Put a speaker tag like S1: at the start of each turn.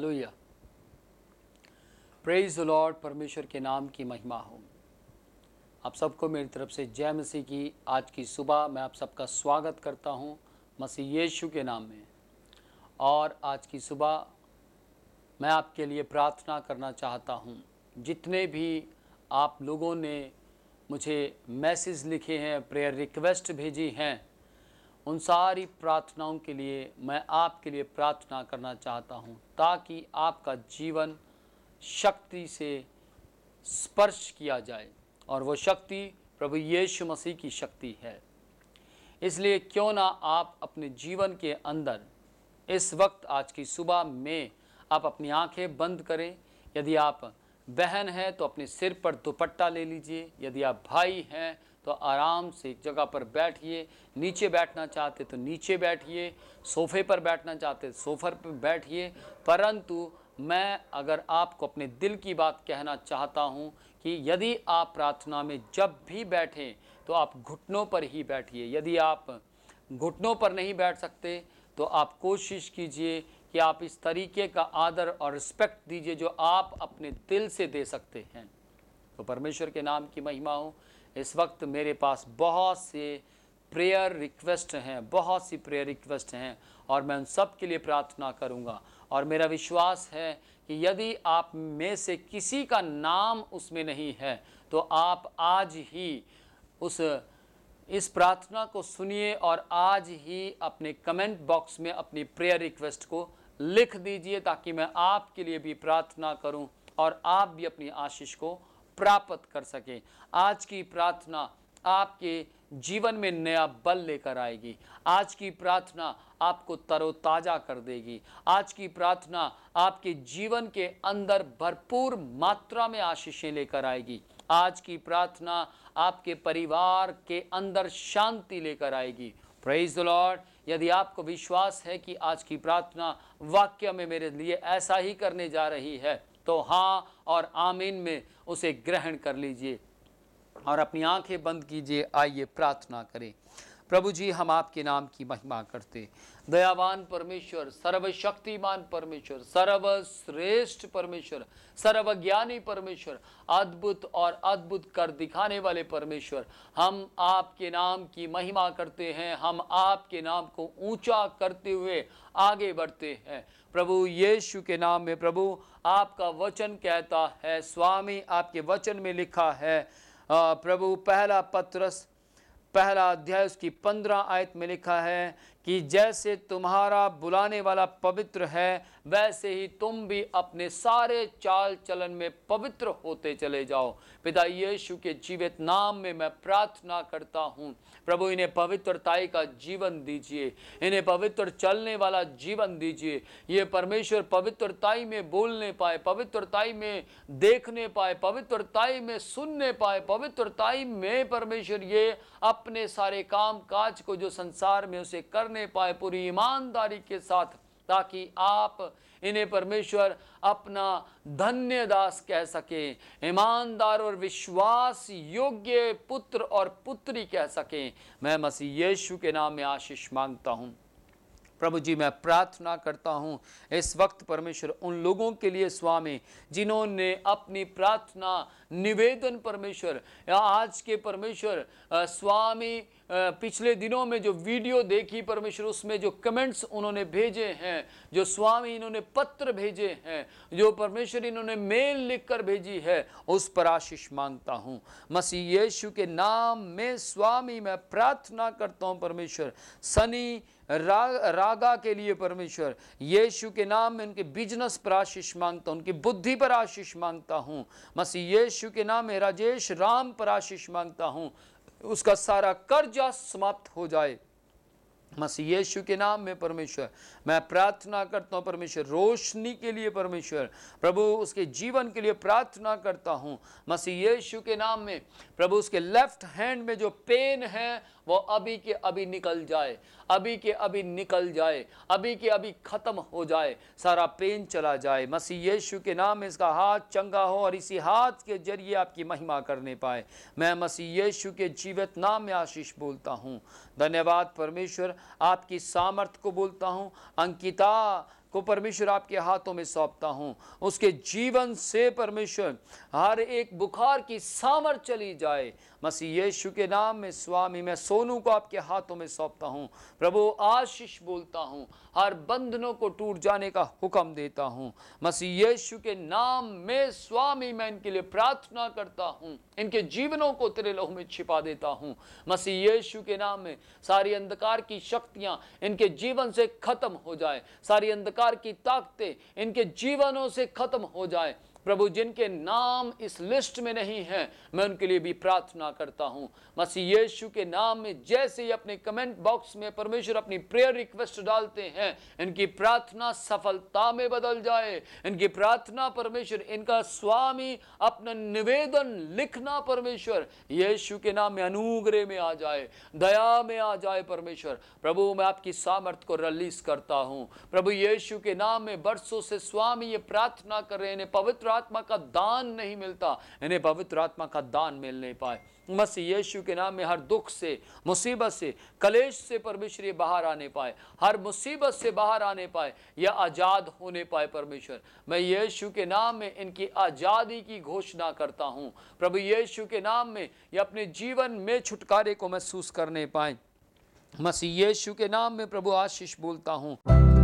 S1: hallelujah praise Lord परमेश्वर के नाम की महिमा हो आप सबको मेरी तरफ से जय मसीह की आज की सुबह मैं आप सबका स्वागत करता हूँ मसीह यीशु के नाम में और आज की सुबह मैं आपके लिए प्रार्थना करना चाहता हूँ जितने भी आप लोगों ने मुझे मैसेज लिखे हैं प्रेयर रिक्वेस्ट भेजी हैं उन सारी प्रार्थनाओं के लिए मैं आपके लिए प्रार्थना करना चाहता हूँ ताकि आपका जीवन शक्ति से स्पर्श किया जाए और वो शक्ति प्रभु यीशु मसीह की शक्ति है इसलिए क्यों ना आप अपने जीवन के अंदर इस वक्त आज की सुबह में आप अपनी आंखें बंद करें यदि आप बहन है तो अपने सिर पर दुपट्टा ले लीजिए यदि आप भाई हैं तो आराम से एक जगह पर बैठिए नीचे बैठना चाहते तो नीचे बैठिए सोफे पर बैठना चाहते तो सोफर पर बैठिए परंतु मैं अगर आपको अपने दिल की बात कहना चाहता हूँ कि यदि आप प्रार्थना में जब भी बैठें तो आप घुटनों पर ही बैठिए यदि आप घुटनों पर नहीं बैठ सकते तो आप कोशिश कीजिए कि आप इस तरीके का आदर और रिस्पेक्ट दीजिए जो आप अपने दिल से दे सकते हैं तो परमेश्वर के नाम की महिमा हो इस वक्त मेरे पास बहुत से प्रेयर रिक्वेस्ट हैं बहुत सी प्रेयर रिक्वेस्ट हैं और मैं उन सब के लिए प्रार्थना करूंगा और मेरा विश्वास है कि यदि आप में से किसी का नाम उसमें नहीं है तो आप आज ही उस इस प्रार्थना को सुनिए और आज ही अपने कमेंट बॉक्स में अपनी प्रेयर रिक्वेस्ट को लिख दीजिए ताकि मैं आपके लिए भी प्रार्थना करूं और आप भी अपनी आशीष को प्राप्त कर सकें आज की प्रार्थना आपके जीवन में नया बल लेकर आएगी आज की प्रार्थना आपको तरोताज़ा कर देगी आज की प्रार्थना आपके जीवन के अंदर भरपूर मात्रा में आशीषें लेकर आएगी आज की प्रार्थना आपके परिवार के अंदर शांति लेकर आएगी प्रेज द लॉर्ड यदि आपको विश्वास है कि आज की प्रार्थना वाक्य में मेरे लिए ऐसा ही करने जा रही है तो हाँ और आमीन में उसे ग्रहण कर लीजिए और अपनी आंखें बंद कीजिए आइए प्रार्थना करें प्रभु जी हम आपके नाम की महिमा करते दयावान परमेश्वर सर्वशक्तिमान परमेश्वर सर्वश्रेष्ठ परमेश्वर सर्वज्ञानी परमेश्वर अद्भुत और अद्भुत कर दिखाने वाले परमेश्वर हम आपके नाम की महिमा करते हैं हम आपके नाम को ऊंचा करते हुए आगे बढ़ते हैं प्रभु यीशु के नाम में प्रभु आपका वचन कहता है स्वामी आपके वचन में लिखा है प्रभु पहला पत्रस पहला अध्याय उसकी पंद्रह आयत में लिखा है कि जैसे तुम्हारा बुलाने वाला पवित्र है वैसे ही तुम भी अपने सारे चाल चलन में पवित्र होते चले जाओ पिता यीशु के जीवित नाम में मैं प्रार्थना करता हूँ प्रभु इन्हें पवित्रताई का जीवन दीजिए इन्हें पवित्र चलने वाला जीवन दीजिए ये परमेश्वर पवित्रताई में बोलने पाए पवित्रताई में देखने पाए पवित्रताई में सुनने पाए पवित्रताई में परमेश्वर ये अपने सारे काम काज को जो संसार में उसे कर करने पाए पूरी ईमानदारी के साथ ताकि आप इन्हें परमेश्वर अपना धन्य दास कह सके ईमानदार और विश्वास योग्य पुत्र और पुत्री कह सके मैं मसीह यीशु के नाम में आशीष मांगता हूँ प्रभु जी मैं प्रार्थना करता हूँ इस वक्त परमेश्वर उन लोगों के लिए स्वामी जिन्होंने अपनी प्रार्थना निवेदन परमेश्वर या आज के परमेश्वर स्वामी पिछले दिनों में जो वीडियो देखी परमेश्वर उसमें जो कमेंट्स उन्होंने भेजे हैं जो स्वामी इन्होंने पत्र भेजे हैं जो परमेश्वर इन्होंने मेल लिखकर भेजी है उस पर आशीष मांगता हूँ मसीह यीशु के नाम में स्वामी मैं प्रार्थना करता हूँ परमेश्वर सनी रा, रागा के लिए परमेश्वर यीशु के नाम में उनके बिजनेस पर आशीष मांगता हूँ उनकी बुद्धि पर आशीष मांगता हूँ मसीह यीशु के नाम में राजेश राम पर आशीष मांगता हूँ उसका सारा कर्जा समाप्त हो जाए मसीह यीशु के नाम में परमेश्वर मैं प्रार्थना करता हूँ परमेश्वर रोशनी के लिए परमेश्वर प्रभु उसके जीवन के लिए प्रार्थना करता हूँ मसीह यीशु के नाम में प्रभु उसके लेफ्ट हैंड में जो पेन है वो अभी के अभी निकल जाए अभी के अभी निकल जाए अभी के अभी ख़त्म हो जाए सारा पेन चला जाए मसी यीशु के नाम इसका हाथ चंगा हो और इसी हाथ के जरिए आपकी महिमा करने पाए मैं मसी यीशु के जीवित नाम में आशीष बोलता हूँ धन्यवाद परमेश्वर आपकी सामर्थ को बोलता हूँ अंकिता को परमेश्वर आपके हाथों में सौंपता हूँ उसके जीवन से परमेश्वर हर एक बुखार की सामर्थ चली जाए मसीह यीशु के नाम में स्वामी मैं सोनू को आपके हाथों में सौंपता हूँ प्रभु आशीष बोलता हूँ हर बंधनों को टूट जाने का हुक्म देता हूँ मसीह यीशु के नाम में स्वामी मैं इनके लिए प्रार्थना करता हूँ इनके जीवनों को तेरे लहू में छिपा देता हूँ मसीह यीशु के नाम में सारी अंधकार की शक्तियाँ इनके जीवन से खत्म हो जाए सारी अंधकार की ताकतें इनके जीवनों से खत्म हो जाए प्रभु जिनके नाम इस लिस्ट में नहीं है मैं उनके लिए भी प्रार्थना करता हूं मसीह यीशु के नाम में जैसे ही अपने कमेंट बॉक्स में परमेश्वर अपनी प्रेयर रिक्वेस्ट डालते हैं इनकी प्रार्थना सफलता में बदल जाए इनकी प्रार्थना परमेश्वर इनका स्वामी अपना निवेदन लिखना परमेश्वर यीशु के नाम में अनुग्रह में आ जाए दया में आ जाए परमेश्वर प्रभु मैं आपकी सामर्थ को रिलीज करता हूँ प्रभु यीशु के नाम में बरसों से स्वामी ये प्रार्थना कर रहे हैं पवित्र आत्मा का दान नहीं मिलता इन्हें पवित्र आत्मा का दान मिल नहीं पाए बस यीशु के नाम में हर दुख से मुसीबत से कलेश से परमेश्वर ये बाहर आने पाए हर मुसीबत से बाहर आने पाए या आज़ाद होने पाए परमेश्वर मैं यीशु के नाम में इनकी आज़ादी की घोषणा करता हूँ प्रभु यीशु के नाम में ये अपने जीवन में छुटकारे को महसूस करने पाए मसीह यीशु के नाम में प्रभु आशीष बोलता हूँ